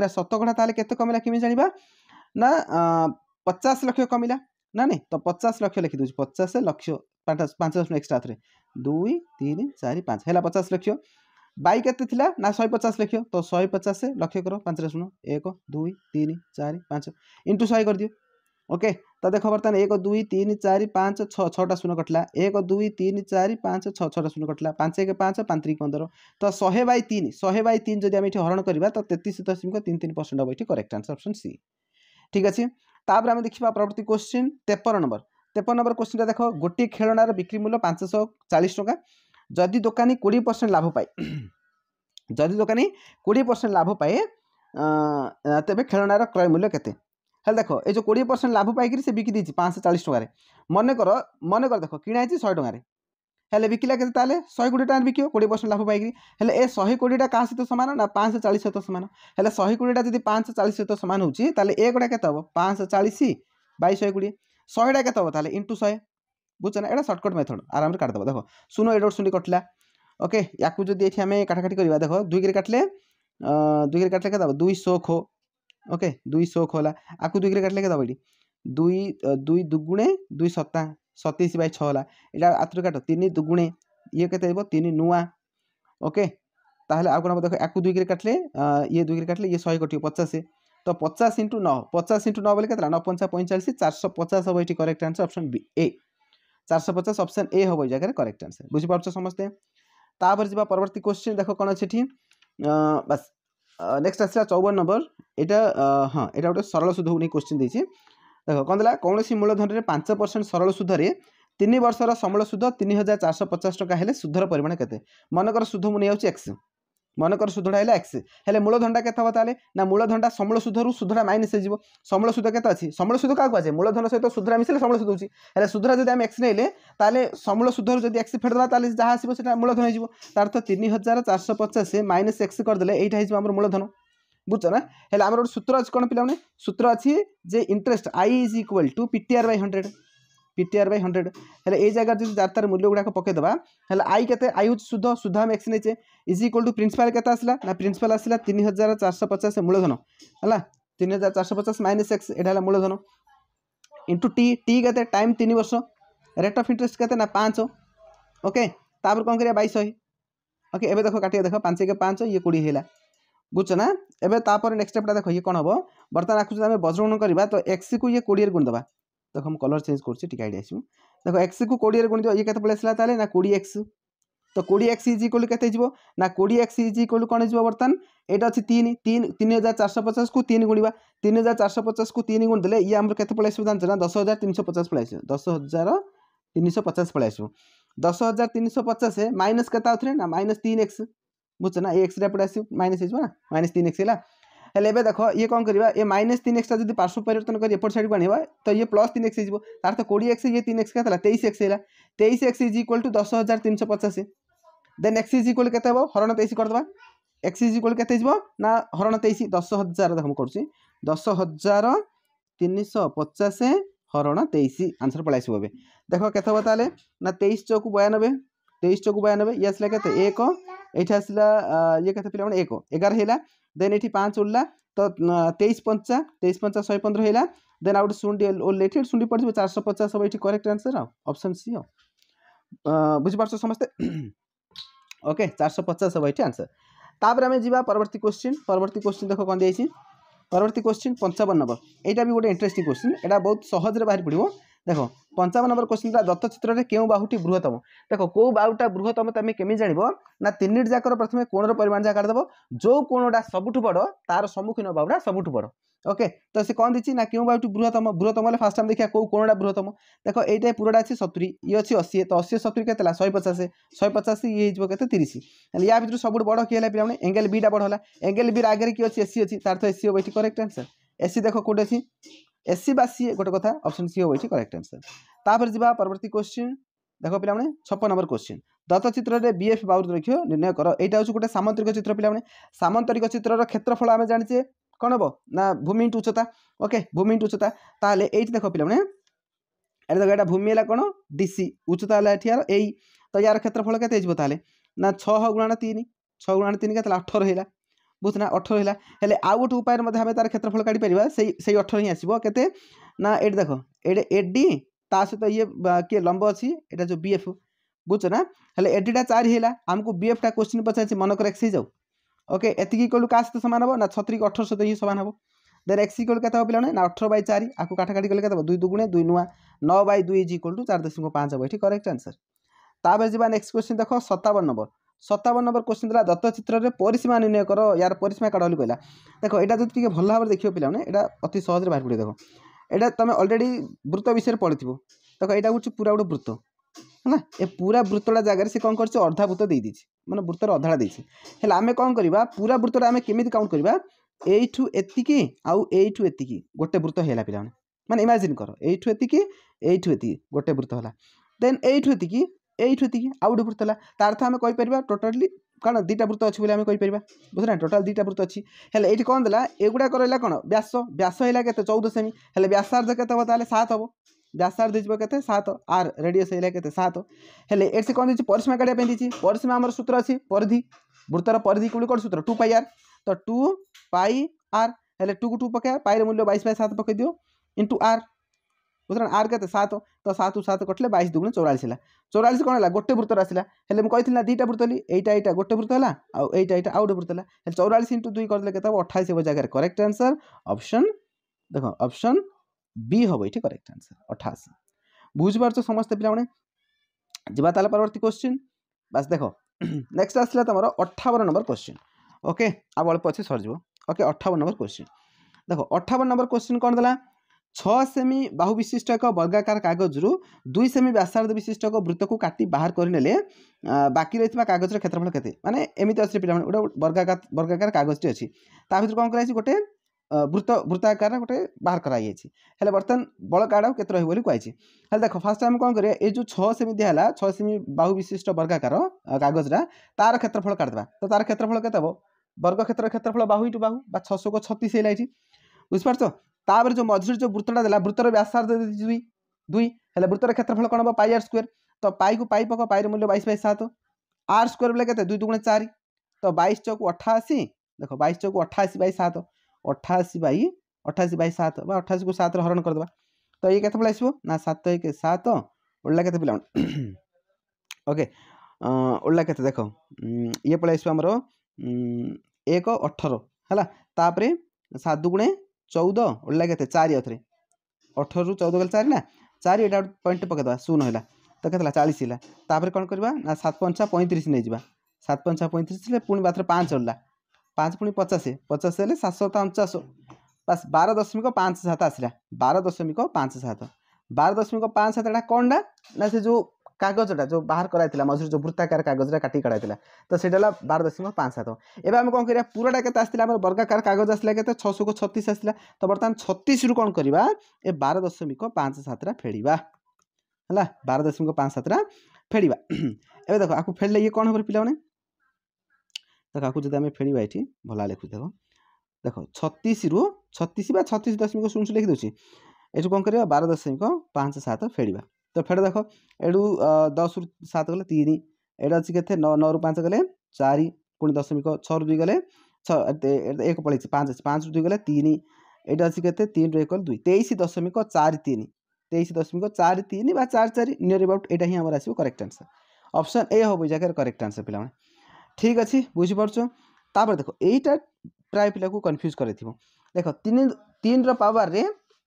र शतघणा कमिला के पचास लक्ष कमिलाइ त पचास लक्ष लेखिदेऊ पचास लक्ष पाँच लु দুই তিন চারি ପାଞ୍ଚ ହେଲା ପଚାଶ ଲକ୍ଷ ବାଇ କେତେ ଥିଲା ନା ଶହେ ପଚାଶ ଲକ୍ଷ ତ ଶହେ ପଚାଶ ଲକ୍ଷ କର ପାଞ୍ଚରେ ଶୂନ ଏକ ଦୁଇ ତିନି ଚାରି ପାଞ୍ଚ ଇଣ୍ଟୁ ଶହେ କରିଦିଅ ଓକେ ତ ଦେଖ ବର୍ତ୍ତମାନ ଏକ ଦୁଇ ତିନି ଚାରି ପାଞ୍ଚ ଛଅ ଛଅଟା ଶୂନ କଟିଲା ଏକ ଦୁଇ ତିନି ଚାରି ପାଞ୍ଚ ଛଅ ଛଅଟା ଶୂନ କଟିଲା ପାଞ୍ଚ ଏକ ପାଞ୍ଚ ପାଞ୍ଚ ତିରିକି ପନ୍ଦର ତ ଶହେ ବାଇ ତିନି ଶହେ ବାଇ ତିନି ଯଦି ଆମେ ଏଠି ହରଣ କରିବା ତ ତେତିଶ ଦଶମିକ ତିନି ତିନି ପରସେଣ୍ଟ ହେବ ଏଠି କରେକ୍ଟ ଆନ୍ସର ଅପସନ୍ ସି ଠିକ୍ ଅଛି ତାପରେ ଆମେ ଦେଖିବା ପରବର୍ତ୍ତୀ କୋଶ୍ଚିନ୍ ତେପନ ନମ୍ବର তেপন নম্বর কোশ্চিনটা দেখ গোটি খেলনার বিক্রি মূল্য পাঁচশহ চাশ টঙ্কা যদি দোকানী কোড়িয়ে পরসেন্ট লাভ পায় যদি দোকানী কোড়িয়ে পরসেন্ট লাভ পায় তেবে খেলনার ক্রয় মূল্য কেতে হলে দেখো এই যে কোড়িয়ে পরসেন্ট লাভ পাইকি সে বিকি দিয়েছি পাঁচশো চাশ টাকার মনে কর মনে কর দেখো কিনা হয়েছে শহে টাকার হলে বিকিলা কেতে তাহলে শহে কোটি টাকার বিকিব কোড়িয়ে পরসেন্ট লাভ পাইকি হলে এ শহে কোটিটা কাহা সহ সমান না পাঁচশো চাশ সহ সমান হলে শহে কোটিটা যদি পাঁচশো চাশ সহ সমান হচ্ছে তাহলে এ গোটা কেতে হব পাঁচশো চাশ বাই শহে কোড়িয়ে ଶହେଟା କେତେ ହେବ ତାହେଲେ ଇଣ୍ଟୁ ଶହେ বুঝছো না এটা সর্টকট মেথড আরামে কাটিদেব দেখো শূন্য এটা শূন্য কটলা ওকে ইয়াকু যদি এটি আমি কাটাকাটি করা দেখো দুই করে কাটলে দুই করে কাটলে কেতে হব দুই শো খো ওকে দুই শো খো হল আকু দুই করে কাটলে কেতে হব এটি দুই দুই দুগুণে দুই সতা সতেইশ বাই ছ হল এটা আতুরে কাট তিন দুগুণে ইয়ে কেতে হব তিন নূয়া ওকে তাহলে আউ কোন দেখো একু দুই করে কাটলে ইয়ে দুই করে কাটলে ইয়ে শহে কটিব পচাশে তো পচাশ ইন্টু ন পচাশ ইন্টু ন বলে কেতলা ন পঞ্চা পঁয়চাশ চারশো পচাশ হব এটি করেক্ট আনসর অপশন বি এ চারশো পচাশ অপশন এ হব এই জায়গায় করেক্ট আনসর বুঝিপারছ সমস্তে তাপরে যা পরবর্তী কোশ্চিন দেখো কোণ আছে এটি বাস নেক্সট আসলা চৌবন নম্বর এটা হ্যাঁ এটা গোটে সরল সুধ নিয়ে কোশ্চিন দিয়েছি দেখ কম দেলা কৌশি মূলধনের পাঁচ পরসেন্ট সরল সুধরে তিন বর্ষর সমল সুধ তিন হাজার চারশো পচাশ টাকা হলে সুধর পরিমাণ কেতে মনে কর সুধ মু নিয়ে যাচ্ছি এক্স ମନେକର ସୁଧଟା ହେଲା ଏକ୍ସ ହେଲେ ମୂଳଧନଟା କେତେ ହେବ ତାହେଲେ ନା ମୂଳଧନଟା ସମୂଳ ସୁଧରୁ ସୁଧଟା ମାଇନସ୍ ହେଇଯିବ ସମୂଳ ସୁଧ କେତେ ଅଛି ସମୂଳ ସୁଧ କାହାକୁ ଆସେ ମୂଳଧନ ସହିତ ସୁଧରା ମିଶିଲେ ସମୂଳ ସୁଧ ହେଉଛି ହେଲେ ସୁଧରା ଯଦି ଆମେ ଏକ୍ସ ନେଲେ ତାହେଲେ ସମୂଳ ସୁଧରୁ ଯଦି ଏକ୍ସ ଫେରିଦେବା ତାହେଲେ ଯାହା ଆସିବ ସେଟା ମୂଳଧନ ହେଇଯିବ ତାର ତ ତିନି ହଜାର ଚାରିଶହ ପଚାଶ ମାଇନସ୍ ଏକ୍ସ କରିଦେଲେ ଏଇଟା ହେଇଯିବ ଆମର ମୂଳଧନ ବୁଝୁଛ ନା ହେଲେ ଆମର ଗୋଟେ ସୂତ୍ର ଅଛି କ'ଣ ପିଲାମାନେ ସୂତ୍ର ଅଛି ଯେ interest I is equal to PTR by hundred PTR by hundred হলে এই জায়গার যদি যার তার মূল্য গুড়া পকাইদেবা হলে আই কেতে আই হচ্ছে সুদ সুদ আমি এক্স নেইছে ইজ ইকুয়াল টু প্রিন্সিপাল কেতে আসলা না প্রিন্সিপাল আসলা তিন হাজার চারশো পচাশ মূলধন হল তিন হাজার চারশো পচাশ মাইনস এক্স এটা হল মূলধন ইন্টু টি টি কেতে টাইম তিন বর্ষ রেট অফ ইন্টারেস্ট কেতে না পাঁচ ওকে তাপরে কম করিয়া বাইশ শহে ওকে এবে দেখো কাটিয়া দেখো পাঁচ একে পাঁচ ইয়ে কোড়ি হইলা বুঝছো না এবে তাপরে নেক্সট স্টেপটা দেখো ইয়ে কোণ হব বর্তমান আখুছ আমি বজ্রগুণ করা তো এক্স কু ইয়ে কোড়িয়ে গুণ দেবা ଦେଖ ମୁଁ କଲର୍ ଚେଞ୍ଜ କରୁଛି ଟିକେ ଆଇଡ଼ି ଆସିବୁ ଦେଖ ଏକ୍ସକୁ କୋଡ଼ିଏରେ ଗୁଣିଦେବ ଇଏ କେତେ ପଳେଇ ଆସିଲା ତାହେଲେ ନା କୋଡ଼ିଏ ଏକ୍ସ ତ କୋଡ଼ିଏ ଏକ୍ସ ଇଜି କଲୁ କେତେ ହେଇଯିବ ନା କୋଡ଼ିଏ ଏକ୍ସ ଇଜି କଲୁ କ'ଣ ହେଇଯିବ ବର୍ତ୍ତମାନ ଏଇଟା ଅଛି ତିନି ତିନି ତିନି ହଜାର ଚାରିଶହ ପଚାଶକୁ ତିନି ଗୁଣିବା ତିନି ହଜାର ଚାରିଶହ ପଚାଶକୁ ତିନି ଗୁଣି ଦେଲେ ଇଏ ଆମର କେତେ ପଳେଇ ଆସିବ ଜାଣିଛ ନା ଦଶ ହଜାର ତିନିଶହ ପଚାଶ ପଳେଇ ଆସିବ ଦଶ ହଜାର ତିନିଶହ ପଚାଶ ପଳେଇ ଆସିବ ଦଶ ହଜାର ତିନିଶହ ପଚାଶ ମାଇନସ୍ କେତେ ଆଉଥରେ ନା ମାଇନସ୍ ତିନି ଏକ୍ସ ବୁଝୁଛ ନା ଏ ଏକ୍ସରେ ଏପଟେ ଆସିବ ମାଇନସ୍ ହେଇଯିବ ନା ମାଇନସ୍ ତିନି ଏକ୍ସ ହେଲା ହେଲେ ଏବେ ଦେଖ ଇଏ କ'ଣ କରିବା ଏ ମାଇନସ୍ ତିନି ଏକ୍ସଟା ଯଦି ପାର୍ଶ୍ୱ ପରିବର୍ତ୍ତନ କରି ଏପଟ ସାଇଡ଼କୁ ଆଣିବା ତ ଇଏ ପ୍ଲସ୍ ତିନି ଏକ୍ସ ହେଇଯିବ ତା'ର ତ କୋଡ଼ିଏ ଏକ୍ସ ଇଏ ତିନି ଏକ୍ସ କେତେ ହେଲା ତେଇଶ ଏକ୍ସ ହେଲା ତେଇଶ ଏକ୍ସ ଇଜ୍ ଇକ୍ୱାଲ୍ ଟୁ ଦଶ ହଜାର ତିନିଶହ ପଚାଶ ଦେନ୍ ଏକ୍ସ ଇଜ୍ ଇକ୍ୱାଲ୍ କେତେ ହେବ ହରଣ ତେଇଶ କରିଦେବା ଏକ୍ସ ଇଜ୍ ଇକ୍ୱାଲ୍ କେତେ ହେଇଯିବ ନା ହରଣ ତେଇଶ ଦଶ ହଜାର ଦେଖ ମୁଁ କରୁଛି ଦଶ ହଜାର ତିନିଶହ ପଚାଶ হরণ তেইশ আনসার পলাই আসবে দেখো কত হব তাহলে না তেইশ চৌকু বয়ানবে তেইশ চৌকু বয়ানবে ইয়ে আসলে কত এক এইটা আসলা ইয়ে কত পিলা মানে এক এগার হইলা देन एन् त तेइस पञ्चास तेइस पञ्चास शे पन्ध्र देन आउँछ लेटि शुन्टी चार चारश पचास है ए करेक्ट आन्सर हो अप्सन सी हो बुझिपर्छ समे ओके चारश पचास हौ तापर आम तिमी परवर्त क्वेश्चन परवर्त क्वेश्चन देख परवर्त क्वेश्चन पंचावन नंबर नम्बर एटा गोटे इंटरेस्टिंग क्वेश्चन यहाँ बहुत रे बाहिर पड़ो দেখো পঞ্চান্ন নম্বর কোশ্চিনটা দত্তচিত্রে কেউ বাহুটি বৃহত্তম দেখো কেউ বাহুটা বৃহত্তম তুমি কেমি জাণব না তিনটি যাকর প্রথমে কোণর পরিমাণ যা কাটিদেব যে কোণটা সবুঠু বড় তার সম্মুখীন বাহুটা সবুঠু বড় ওকে তো সে কম দিচ্ছি না কেউ বাহুটি বৃহত্তম বৃহত্তম হলে ফার্স্ট টাইম দেখা কেউ কোণটা বৃহত্তম দেখো এইটা পুরোটা আছে সতুরি ইয়ে অছি অশী তো অশী সতুরি কেতে শহে পচাশ শহে পচাশ ইয়ে হয়ে কেতে তিরিশ হলে ইয়া ভিতর সবুঠ বড় কি হল পিলামানে এঙ্গেল বিটা বড় হল এঙ্গেল বির আগে কি অছি এসি অছি তার তো এসি হব এটি করেক্ট আনসার এসি দেখো কোটে অছি ଏସ୍ସି ବା ସିଏ ଗୋଟେ କଥା ଅପସନ୍ ସି ହେଉଛି କରେକ୍ଟ ଆନ୍ସର୍ ତାପରେ ଯିବା ପରବର୍ତ୍ତୀ କୋଶ୍ଚିନ୍ ଦେଖ ପିଲାମାନେ ଛପ ନମ୍ବର କୋଶ୍ଚିନ୍ ଦତ୍ତ ଚିତ୍ରରେ ବିଏଫ୍ ବାଉର ଦୈର୍ଘ୍ୟ ନିର୍ଣ୍ଣୟ କର ଏଇଟା ହେଉଛି ଗୋଟେ ସାମନ୍ତରିକ ଚିତ୍ର ପିଲାମାନେ ସାମନ୍ତରିକ ଚିତ୍ରର କ୍ଷେତ୍ରଫଳ ଆମେ ଜାଣିଛେ କ'ଣ ହେବ ନା ଭୂମି ଇଣ୍ଟୁ ଉଚ୍ଚତା ଓକେ ଭୂମି ଇଣ୍ଟୁ ଉଚ୍ଚତା ତାହେଲେ ଏଇଠି ଦେଖ ପିଲାମାନେ ଏଇଟା ଦେଖ ଏଇଟା ଭୂମି ହେଲା କ'ଣ ଡିସି ଉଚ୍ଚତା ହେଲା ଏଠି ଏଇ ତ ୟାର କ୍ଷେତ୍ରଫଳ କେତେ ହେଇଯିବ ତାହେଲେ ନା ଛଅ ଗୁଣାଣ ତିନି ଛଅ ଗୁଣାଣ ତିନି କେତେ ଅଠର ହେଲା ବହୁତ ନା ଅଠର ହେଲା ହେଲେ ଆଉ ଗୋଟେ ଉପାୟରେ ମଧ୍ୟ ଆମେ ତା'ର କ୍ଷେତ୍ରଫଳ କାଢ଼ିପାରିବା ସେଇ ସେଇ ଅଠର ହିଁ ଆସିବ କେତେ ନା ଏଇଠି ଦେଖ ଏଇଠି ଏଡି ତା ସହିତ ଇଏ କିଏ ଲମ୍ବ ଅଛି ଏଇଟା ଯେଉଁ ବିଏଫ୍ ବୁଝୁଛ ନା ହେଲେ ଏଡିଟା ଚାରି ହେଲା ଆମକୁ ବିଏଫ୍ଟା କୋଶ୍ଚିନ୍ ପଚାରିଛି ମନକର ଏକ୍ସ ହେଇଯାଉ ଓକେ ଏତିକି କହିଲୁ କାହା ସହିତ ସମାନ ହେବ ନା ଛତିରିକି ଅଠର ସହିତ ହିଁ ସମାନ ହେବ ଦେନ୍ ଏକ୍ସ ଇକ୍ୱାଲ୍ କେତେ ହେବ ପିଲାମାନେ ନା ଅଠର ବାଇ ଚାରି ଆକୁ କାଠାକାଠି କଲେ କେତେ ହେବ ଦୁଇ ଦୁଗୁଣେ ଦୁଇ ନୂଆ ନଅ ବାଇ ଦୁଇ ଇଜ୍ ଇକ୍ୱାଲ୍ ଟୁ ଚାରି ଦଶମିକ ପାଞ୍ଚ ହେବ ଏଠି କରେକ୍ଟ ଆନ୍ସର ତାପରେ ଯିବା ନେକ୍ସଟ କ୍ୱେଶ୍ଚିନ୍ ଦେଖ ସତାବନ ନମ୍ବର ସତାବନ ନମ୍ବର କୋଶ୍ଚିନ୍ ଥିଲା ଦତ୍ତଚିତ୍ରରେ ପରିସୀମା ନିର୍ଣ୍ଣୟ କର ୟାର ପରିସୀମା କାଢ଼ ବୋଲି କହିଲା ଦେଖ ଏଇଟା ଯଦି ଟିକେ ଭଲ ଭାବରେ ଦେଖିବ ପିଲାମାନେ ଏଇଟା ଅତି ସହଜରେ ବାହାର ପଡ଼ିବ ଦେଖ ଏଇଟା ତୁମେ ଅଲରେଡ଼ି ବୃତ୍ତ ବିଷୟରେ ପଢ଼ିଥିବ ଦେଖ ଏଇଟା ହେଉଛି ପୁରା ଗୋଟେ ବୃତ୍ତ ହେଲା ଏ ପୁରା ବୃତ୍ତଟା ଜାଗାରେ ସେ କ'ଣ କରିଛି ଅର୍ଧା ବୃତ୍ତ ଦେଇଦେଇଛି ମାନେ ବୃତ୍ତର ଅଧାଟା ଦେଇଛି ହେଲେ ଆମେ କ'ଣ କରିବା ପୁରା ବୃତ୍ତଟା ଆମେ କେମିତି କାଉଣ୍ଟ କରିବା ଏଇଠୁ ଏତିକି ଆଉ ଏଇଠୁ ଏତିକି ଗୋଟେ ବୃତ୍ତ ହେଲା ପିଲାମାନେ ମାନେ ଇମାଜିନ୍ କର ଏଇଠୁ ଏତିକି ଏଇଠୁ ଏତିକି ଗୋଟେ ବୃତ୍ତ ହେଲା ଦେନ୍ ଏଇଠୁ ଏତିକି এইଠୁ ଏତିକି ଆଉ ଗୋଟେ ବୃତ୍ତ ହେଲା ତା ଅର୍ଥ ଆମେ କହିପାରିବା ଟୋଟାଲି କ'ଣ ଦୁଇଟା ବୃତ୍ତ ଅଛି ବୋଲି ଆମେ କହିପାରିବା ବୁଝିଲେ ଟୋଟାଲ ଦୁଇଟା ବୃତ୍ତ ଅଛି ହେଲେ ଏଇଠି କ'ଣ ଦେଲା ଏଗୁଡ଼ାକ ରହିଲା କ'ଣ ବ୍ୟାସ ବ୍ୟାସ ହେଲା କେତେ ଚଉଦ ସେମି ହେଲେ ବ୍ୟାସାର୍ଦ୍ଧ କେତେ ହେବ ତାହେଲେ ସାତ ହେବ ବ୍ୟାସାର୍ଦ୍ଧ ଯିବ କେତେ ସାତ ଆର୍ ରେଡିୟସ୍ ହେଲା କେତେ ସାତ ହେଲେ ଏଠି କ'ଣ ଦେଇଛି ପରିସୀମା କାଢ଼ିବା ପାଇଁ ଦେଇଛି ପରିସୀମା ଆମର ସୂତ୍ର ଅଛି ପରିଧି ବୃତ୍ତର ପରିଧି କୋଡ଼ି କ'ଣ ସୂତ୍ର ଟୁ ପାଇ ଆର୍ ତ ଟୁ ପାଇ ଆର୍ ହେଲେ ଟୁକୁ ଟୁ ପକାଇବା ପାଇର ମୂଲ୍ୟ ବାଇଶ ବାଇ ସାତ ପକାଇ ଦିଅ ଇଣ୍ଟୁ ଆର୍ ବୁଝିଲ ଆର୍ କେତେ ସାତ ତ ସାତକୁ ସାତ କଟିଲେ ବାଇଶ ଦୁଗୁଣେ ଚଉରାଳିଶ ହେଲା ଚଉରାଳିଶ କ'ଣ ହେଲା ଗୋଟେ ବୃତ୍ତର ଆସିଲା ହେଲେ ମୁଁ କହିଥିଲି ନା ଦୁଇଟା ବୃତ୍ତ ହେଲି ଏଇଟା ଏଇଟା ଗୋଟେ ବୃତ୍ତ ହେଲା ଆଉ ଏଇଟା ଏଇଟା ଆଉ ଗୋଟେ ବୃତ୍ତ ହେଲା ହେଲେ ଚଉରାଳିଶ ଇଣ୍ଟୁ ଦୁଇ କରିଦେଲେ କେତେ ହେବ ଅଠାଇଶ ହେବ ଜାଗାରେ କରେକ୍ଟ ଆନ୍ସର ଅପସନ୍ ଦେଖ ଅପସନ୍ ବି ହେବ ଏଇଠି କରେକ୍ଟ ଆନ୍ସର ଅଠାଅଶୀ ବୁଝିପାରୁଛ ସମସ୍ତେ ପିଲାମାନେ ଯିବା ତାହେଲେ ପରବର୍ତ୍ତୀ କୋଶ୍ଚିନ୍ ବାସ୍ ଦେଖ ନେକ୍ସଟ ଆସିଲା ତୁମର ଅଠାବନ ନମ୍ବର କୋଶ୍ଚିନ୍ ଓକେ ଆଉ ଅଳ୍ପ ଅଛି ସରିଯିବ ଓକେ ଅଠାବନ ନମ୍ବର କୋଶ୍ଚିନ୍ ଦେଖ ଅଠାବନ ନମ୍ବର କୋଶ୍ଚିନ୍ କ'ଣ ଦେଲା ଛଅ ସେମି ବାହୁ ବିଶିଷ୍ଟ ଏକ ବର୍ଗାକାର କାଗଜରୁ ଦୁଇ ସେମି ବ୍ୟାସାର୍ଦ୍ଧ ବିଶିଷ୍ଟ ଏକ ବୃତ୍ତକୁ କାଟି ବାହାର କରିନେଲେ ବାକି ରହିଥିବା କାଗଜର କ୍ଷେତ୍ରଫଳ କେତେ ମାନେ ଏମିତି ଅଛି ପିଲାମାନେ ଗୋଟେ ବର୍ଗାକାର ବର୍ଗାକାର କାଗଜଟି ଅଛି ତା ଭିତରୁ କ'ଣ କରାଯାଇଛି ଗୋଟେ ବୃତ୍ତ ବୃତ୍ତାକାର ଗୋଟେ ବାହାର କରାଯାଇଛି ହେଲେ ବର୍ତ୍ତମାନ ବଳ କାର୍ଡ଼ ଆଉ କେତେ ରହିବ ବୋଲି କୁହାଯାଇଛି ହେଲେ ଦେଖ ଫାର୍ଷ୍ଟ ଆମେ କ'ଣ କରିବା ଏଇ ଯେଉଁ ଛଅ ସେମି ଦିଆ ହେଲା ଛଅ ସେମି ବାହୁ ବିଶିଷ୍ଟ ବର୍ଗାକାର କାଗଜଟା ତାର କ୍ଷେତ୍ରଫଳ କାଟିଦେବା ତ ତାର କ୍ଷେତ୍ରଫଳ କେତେ ହେବ ବର୍ଗ କ୍ଷେତ୍ର କ୍ଷେତ୍ରଫଳ ବାହୁ ଇଟୁ ବାହୁ ବା ଛଅଶହକୁ ଛତିଶ ହେଇଲା ଏଠି ବୁଝିପାରୁଛ तापर जो मझे जो वृत्त देला वृत्तर व्यासार्ध दुई दुई है वृत्तर क्षेत्रफल कौन हम पाई आर स्क्वयर तो पाई को पाई पक पाई मूल्य बैस बै सात आर स्क्वयर बोले कैसे दुई दुगुणा चार तो बैश चौक अठाशी देख बैस चौक अठाशी बै सात अठाशी बै अठाशी बै सात अठाशी को सतर हरण करदे तो ये कैसे पड़े आसना सात एक सात उड़ला के पा ओके उड़ला के देख ये पलि आसमर एक अठर है सात दुगुणे चौदह उड़ला के चार अथर अठर रु चौदह गल चार ना चार पॉइंट पकड़ शून है तो कहते चालीस है कौन करवा सत पंचा पैंतीस नहीं जा सात पंचा पैंतीस पुणी मात्र पाँच उड़ला पाँच पुणी पचास पचास है सात सतचाश बास बार दशमिक पाँच सात आसा बार दशमिक पाँच सात बार दशमिक पाँच सात कौन ना से जो କାଗଜଟା ଯେଉଁ ବାହାର କରାଯାଇଥିଲା ମଝିରୁ ଯେଉଁ ବୃତ୍ତାକାର କାଗଜଟା କାଟିକି କରାଯାଇଥିଲା ତ ସେଇଟା ହେଲା ବାର ଦଶମିକ ପାଞ୍ଚ ସାତ ଏବେ ଆମେ କ'ଣ କରିବା ପୁରାଟା କେତେ ଆସିଥିଲା ଆମର ବର୍ଗାକାର କାଗଜ ଆସିଲା କେତେ ଛଅଶହକୁ ଛତିଶ ଆସିଲା ତ ବର୍ତ୍ତମାନ ଛତିଶରୁ କ'ଣ କରିବା ଏ ବାର ଦଶମିକ ପାଞ୍ଚ ସାତଟା ଫେଡ଼ିବା ହେଲା ବାର ଦଶମିକ ପାଞ୍ଚ ସାତଟା ଫେଡ଼ିବା ଏବେ ଦେଖ ଆକୁ ଫେଡ଼ିଲେ ଇଏ କ'ଣ ହେବ ପିଲାମାନେ ଦେଖ ଆକୁ ଯଦି ଆମେ ଫେଡ଼ିବା ଏଠି ଭଲ ଲେଖୁଛି ଦେଖ ଛତିଶରୁ ଛତିଶ ବା ଛତିଶ ଦଶମିକ ଶୂନ ଶୂନ ଲେଖିଦେଉଛି ଏଠୁ କ'ଣ କରିବା ବାର ଦଶମିକ ପାଞ୍ଚ ସାତ ଫେଡ଼ିବା ତ ଫେଡ଼େ ଦେଖ ଏଠୁ ଦଶରୁ ସାତ ଗଲେ ତିନି ଏଇଟା ଅଛି କେତେ ନଅ ନଅରୁ ପାଞ୍ଚ ଗଲେ ଚାରି ପୁଣି ଦଶମିକ ଛଅରୁ ଦୁଇ ଗଲେ ଛଅ ଏକ ପଳେଇଛି ପାଞ୍ଚ ଅଛି ପାଞ୍ଚରୁ ଦୁଇ ଗଲେ ତିନି ଏଇଟା ଅଛି କେତେ ତିନିରୁ ଏକ ଗଲେ ଦୁଇ ତେଇଶ ଦଶମିକ ଚାରି ତିନି ତେଇଶ ଦଶମିକ ଚାରି ତିନି ବା ଚାରି ଚାରି ନିୟର ଏବାଉଟ୍ ଏଇଟା ହିଁ ଆମର ଆସିବ କରେକ୍ଟ ଆନ୍ସର୍ ଅପସନ୍ ଏ ହେବ ଏଇ ଜାଗାରେ କରେକ୍ଟ ଆନ୍ସର୍ ପିଲାମାନେ ଠିକ୍ ଅଛି ବୁଝିପାରୁଛ ତାପରେ ଦେଖ ଏଇଟା ପ୍ରାୟ ପିଲାକୁ କନଫ୍ୟୁଜ୍ କରାଇଥିବ ଦେଖ ତିନି ତିନିର ପାୱାରରେ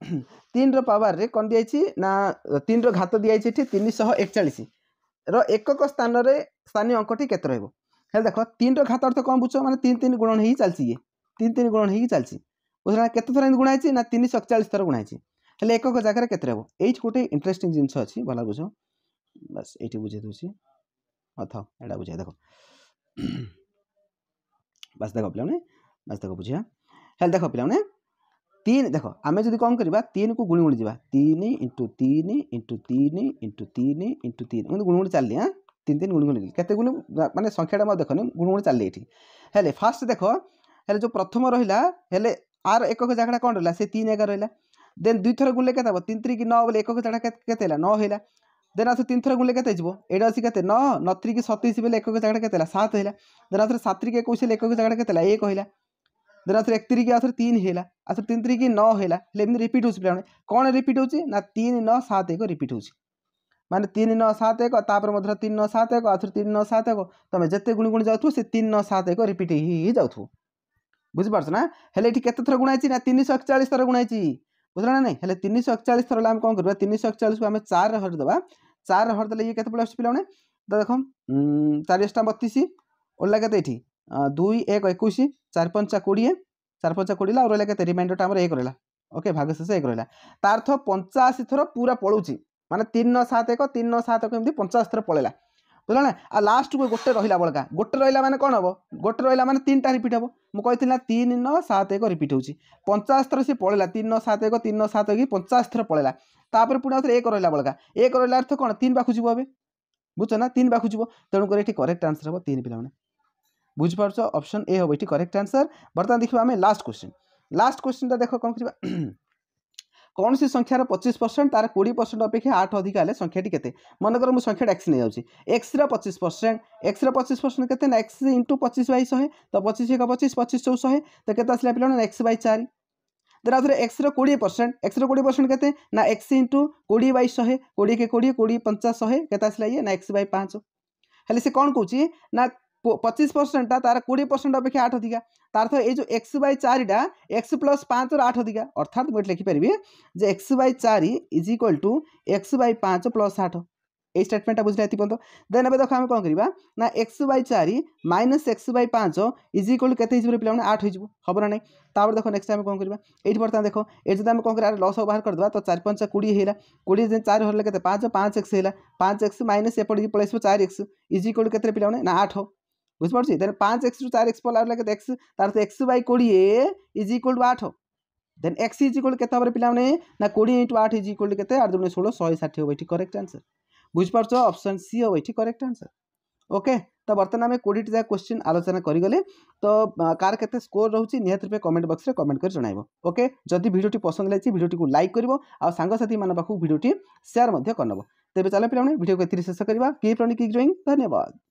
ତିନିର ପାୱାରରେ କ'ଣ ଦିଆଯାଇଛି ନା ତିନିର ଘାତ ଦିଆଯାଇଛି ଏଠି ତିନିଶହ ଏକଚାଳିଶର ଏକକ ସ୍ଥାନରେ ସ୍ଥାନୀୟ ଅଙ୍କଟି କେତେ ରହିବ ହେଲେ ଦେଖ ତିନିର ଘାତ ଅର୍ଥ କ'ଣ ବୁଝ ମାନେ ତିନି ତିନି ଗୁଣନ ହେଇକି ଚାଲିଛି ଇଏ ତିନି ତିନି ଗୁଣନ ହେଇକି ଚାଲିଛି ବୁଝିଲା କେତେ ଥର ଏମିତି ଗୁଣା ହେଇଛି ନା ତିନିଶହ ଏକଚାଳିଶ ଥର ଗୁଣା ହେଇଛି ହେଲେ ଏକକ ଜାଗାରେ କେତେ ରହିବ ଏଇଠି ଗୋଟେ ଇଣ୍ଟରେଷ୍ଟିଂ ଜିନିଷ ଅଛି ଭଲ ବୁଝ ବାସ୍ ଏଇଠି ବୁଝେଇ ଦେଉଛି ଅଥ ଏଇଟା ବୁଝେଇ ଦେଖ ବାସ୍ ଦେଖ ପିଲାମାନେ ବାସ୍ ଦେଖ ବୁଝିବା ହେଲେ ଦେଖ ପିଲାମାନେ तीन देख आम जब कौन तीन को गुणी गुणी तीन इंटु तीन इंटु तीन इंटु तीन इंटु तीन मतलब गुणगुण चलिए हाँ तीन तीन गुणी के गुण मानते मैं देखनी गुणगुण चलिए ये फास्ट देख है जो प्रथम रहा है आर एकक जगह कौन रहा से तीन एगार रहा देन दुई थर गुणले कैसे तीन त्रिक न बोले एकक जगह के नौला देन आस तीन थर गुणले कैसे ये अच्छी कैसे न न त्रिक सतैश बोले एकक जगह के सात है देन आस सतिक एक एकक जगह के एक है देन आसर एक तरीके आसर तीन है आसर तीन तरीके नौ है रिपीट हो पाने कौन रिपीट हो तीन नौ सात एक रिपीट हो मानते तीन नौ सात एक तापर तीन नौ सात एक आसर तीन नौ सात एक तुम तो जिते गुण गुणी जाऊ से तीन नौ सात एक रिपीट ही जाऊ बुझिपार्छ ना हेले एठी ना तीन शौ ना थर गुणाइछि बुझा ना नै हेले 341 थर हम कोन करबा 341 को हम चार रे हर देबा 4 रे हर देले ये केते पले आछि पिलाउने देखम चार टा 32 ओला केते দুই এক একুশ চার পঞ্চা কোড়িয়ে চার পঞ্চা কোড়িয়ে আর রহলা কেতে রিমাইন্ডরটা আমার এক রহলা ওকে ভাগশেষ এক রহলা তার অর্থ পঞ্চাশি থর পুরা পড়ুছি মানে তিন ন সাত এক তিন ন সাত এক এমনি পঞ্চাশ থর পড়েলা বুঝলা না আর লাস্টকু গোটে রহিলা বলকা গোটে রহিলা মানে কোণ হব গোটে রহিলা মানে তিনটা রিপিট হব মু কইতিলা 3 ন 7 1 রিপিট হউছি 50 থর সে পড়েলা 3 ন 7 1 3 ন 7 1 50 থর পড়েলা তারপরে পুনি আউথরে 1 রহিলা বলকা 1 রহিলা অর্থ কোণ 3 পাখু যাব হবে বুঝছ না 3 পাখু যাব তেণু করে এটি করেক্ট আনসার হব 3 পিলা মানে বুঝিপারছ অপশন এ হব এটি করেক্ট আনসার বর্তমান দেখবা আমি লাস্ট কোশ্চিন লাস্ট কোশ্চিনটা দেখ কম করা କୌଣସି ସଂଖ୍ୟାର ପଚିଶ ପରସେଣ୍ଟ ତା'ର କୋଡ଼ିଏ ପରସେଣ୍ଟ ଅପେକ୍ଷା ଆଠ ଅଧିକା ହେଲେ ସଂଖ୍ୟାଟି କେତେ ମନେକର ମୁଁ ସଂଖ୍ୟାଟା ଏକ୍ସ ନେଇଯାଉଛି ଏକ୍ସର ପଚିଶ ପରସେଣ୍ଟ ଏକ୍ସର ପଚିଶ ପରସେଣ୍ଟ କେତେ ନା ଏକ୍ସ ଇଣ୍ଟୁ ପଚିଶ ବାଇ ଶହେ ତ ପଚିଶ ଏକ ପଚିଶ ପଚିଶ ଚଉ ଶହେ ତ କେତେ ଆସିଲା ପିଲାମାନେ ଏକ୍ସ ବାଇ ଚାରି ଦେନ୍ ଆଉଥରେ ଏକ୍ସର କୋଡ଼ିଏ ପରସେଣ୍ଟ ଏକ୍ସର କୋଡ଼ିଏ ପରସେଣ୍ଟ କେତେ ନା ଏକ୍ସ ଇଣ୍ଟୁ କୋଡ଼ିଏ ବାଇ ଶହେ କୋଡ଼ିଏ କେ କୋଡ଼ିଏ କୋଡ଼ିଏ ପଞ୍ଚାଶ ଶହେ କେତେ ଆସିଲା ଇଏ ନା ଏକ୍ସ ବାଇ ପାଞ୍ଚ ହେଲେ ସେ କ'ଣ କହୁଛି ନା पचीस परसेंटा तार कोड़े परसेंट अपेक्षा आठ अधिका तार अर्थ ये जो एक्स बै चारिटा एक्स प्लस पाँच आठ अधिका अर्थात मुझे लिखिपारि जे एक्स बै तो चार is equal to x by पाँच प्लस आठ यही स्टेटमेंटा बुझे ये पर्यटन देन एवं देख आम कौन करवा ना एक्स बै चार माइनस एक्स बै पाँच इज इक्वाल के पे आठ हो ना तापर देख नेक्स्ट आम कौन करवा ये बर्तमान देख ये जब आम कौन कर लस बाहर करदे तो चार पंचा कोड़े होगा कोड़े जो चार हर के पाँच पाँच एक्स है पाँच एक्स माइनस एपटे पलैस चार एक्स इज इक्वाल के पे ना आठ बुझिपड़ी देन पाँच एक्स रु चार एक्स पला बोले एक्स तार एक्स बै कोड़े इज इक्वल टू आठ देन एक्स इज इक्वल के पाने ना कोड़े इंटू आठ इज इक्वल के आठ दुनिया षोलो शहे षाठी हाँ ये करेक्ट आंसर बुझिपार अपसन सी हम ये करेक्ट आंसर ओके तो बर्तमान आम कोड़ी जहाँ क्वेश्चन आलोचना करगले तो कार के स्कोर रोच निहत रूपये कमेंट बक्स में कमेंट कर जनइब ओके जदि भिडियो पसंद लगे भिडियोट लाइक कर आंगसाथी मान पाखक भिडियो सेयार करनब तेज चल पाने भिडियो को शेष करवा प्रणी की ड्रईंग धन्यवाद